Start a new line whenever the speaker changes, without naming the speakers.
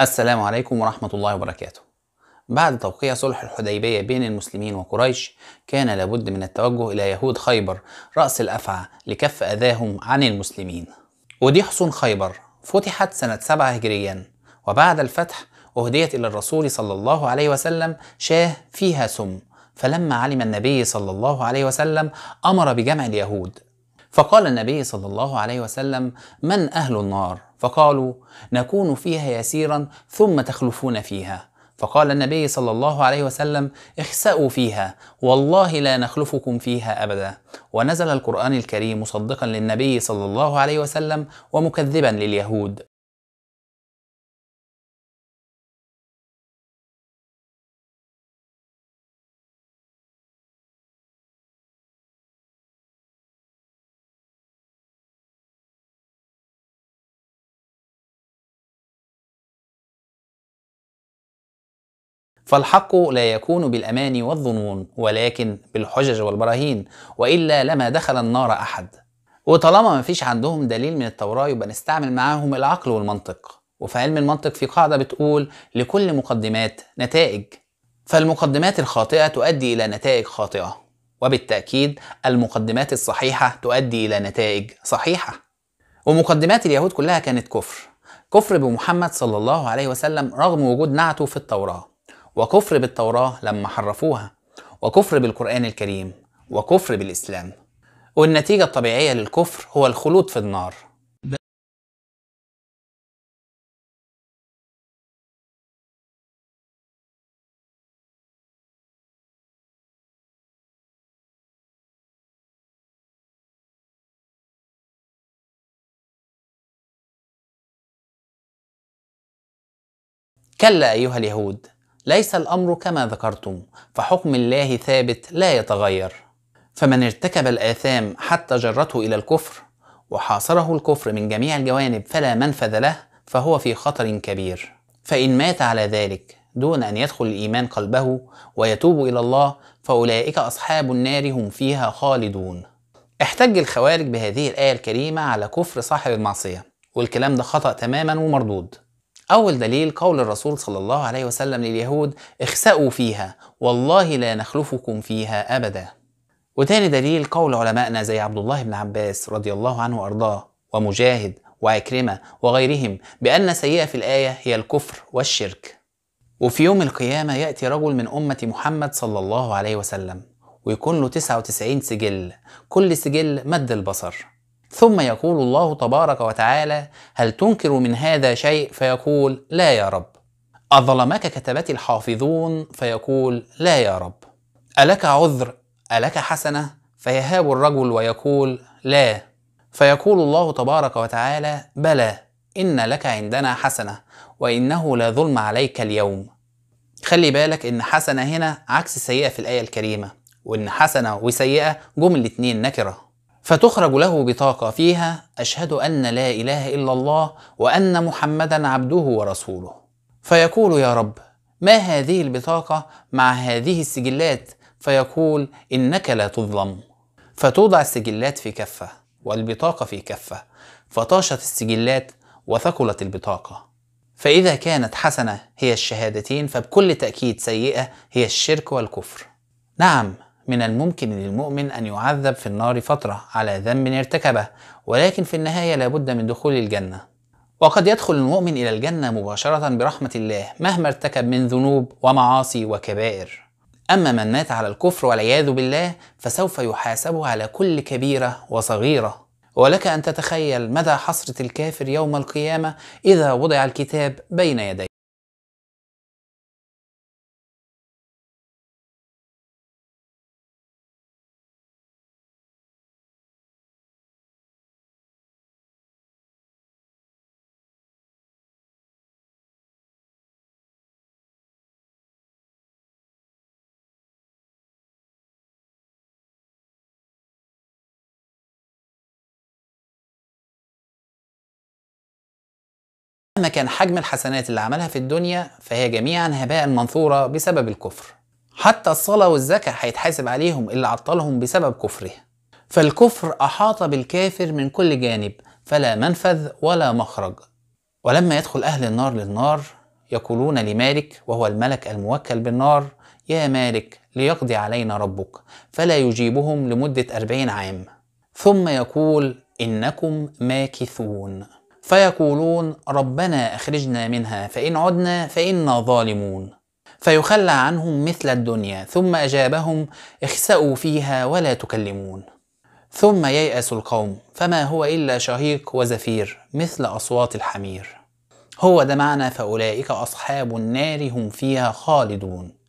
السلام عليكم ورحمة الله وبركاته بعد توقيع صلح الحديبية
بين المسلمين وقريش كان لابد من التوجه إلى يهود خيبر رأس الأفعى لكف أذاهم عن المسلمين ودي حصون خيبر فتحت سنة 7 هجريا وبعد الفتح أهديت إلى الرسول صلى الله عليه وسلم شاه فيها سم فلما علم النبي صلى الله عليه وسلم أمر بجمع اليهود فقال النبي صلى الله عليه وسلم من أهل النار فقالوا نكون فيها يسيرا ثم تخلفون فيها فقال النبي صلى الله عليه وسلم اخسأوا فيها والله لا نخلفكم فيها أبدا ونزل القرآن الكريم
مصدقا للنبي صلى الله عليه وسلم ومكذبا لليهود فالحق لا يكون
بالأمان والظنون ولكن بالحجج والبراهين وإلا لما دخل النار أحد وطالما ما فيش عندهم دليل من التوراة يبقى نستعمل معاهم العقل والمنطق وفي علم المنطق في قاعدة بتقول لكل مقدمات نتائج فالمقدمات الخاطئة تؤدي إلى نتائج خاطئة وبالتأكيد المقدمات الصحيحة تؤدي إلى نتائج صحيحة ومقدمات اليهود كلها كانت كفر كفر بمحمد صلى الله عليه وسلم رغم وجود نعته في التوراة وكفر بالتوراة لما حرفوها وكفر بالقرآن الكريم وكفر بالإسلام والنتيجة
الطبيعية للكفر هو الخلود في النار كلا أيها اليهود ليس الأمر كما ذكرتم
فحكم الله ثابت لا يتغير فمن ارتكب الآثام حتى جرته إلى الكفر وحاصره الكفر من جميع الجوانب فلا منفذ له فهو في خطر كبير فإن مات على ذلك دون أن يدخل الإيمان قلبه ويتوب إلى الله فأولئك أصحاب النار هم فيها خالدون احتج الخوارج بهذه الآية الكريمة على كفر صاحب المعصية والكلام ده خطأ تماما ومردود أول دليل قول الرسول صلى الله عليه وسلم لليهود اخسأوا فيها والله لا نخلفكم فيها أبدا وتاني دليل قول علمائنا زي عبد الله بن عباس رضي الله عنه وأرضاه ومجاهد وعكرمة وغيرهم بأن سيئة في الآية هي الكفر والشرك وفي يوم القيامة يأتي رجل من أمة محمد صلى الله عليه وسلم ويكون له 99 سجل كل سجل مد البصر ثم يقول الله تبارك وتعالى هل تنكر من هذا شيء فيقول لا يا رب أظلمك كتبت الحافظون فيقول لا يا رب ألك عذر ألك حسنة فيهاب الرجل ويقول لا فيقول الله تبارك وتعالى بلى إن لك عندنا حسنة وإنه لا ظلم عليك اليوم خلي بالك إن حسنة هنا عكس سيئة في الآية الكريمة وإن حسنة وسيئة جم الاتنين نكرة فتخرج له بطاقة فيها أشهد أن لا إله إلا الله وأن محمدا عبده ورسوله فيقول يا رب ما هذه البطاقة مع هذه السجلات فيقول إنك لا تظلم فتوضع السجلات في كفة والبطاقة في كفة فطاشت السجلات وثقلت البطاقة فإذا كانت حسنة هي الشهادتين فبكل تأكيد سيئة هي الشرك والكفر نعم من الممكن للمؤمن أن يعذب في النار فترة على ذنب ارتكبه ولكن في النهاية لابد من دخول الجنة وقد يدخل المؤمن إلى الجنة مباشرة برحمة الله مهما ارتكب من ذنوب ومعاصي وكبائر أما من مات على الكفر والعياذ بالله فسوف يحاسب على كل كبيرة وصغيرة ولك أن تتخيل مدى حسرة الكافر يوم القيامة إذا وضع
الكتاب بين يديه مهما كان حجم الحسنات اللي عملها في الدنيا فهي جميعا هباء منثورة بسبب الكفر حتى
الصلاة والزكاة هيتحاسب عليهم اللي عطلهم بسبب كفره فالكفر أحاط بالكافر من كل جانب فلا منفذ ولا مخرج ولما يدخل أهل النار للنار يقولون لمالك وهو الملك الموكل بالنار يا مالك ليقضي علينا ربك فلا يجيبهم لمدة أربعين عام ثم يقول إنكم ماكثون فيقولون ربنا اخرجنا منها فان عدنا فانا ظالمون فيخلى عنهم مثل الدنيا ثم اجابهم اخسأوا فيها ولا تكلمون ثم ييأس القوم فما هو الا شهيق وزفير مثل اصوات الحمير هو
ده معنى فاولئك اصحاب النار هم فيها خالدون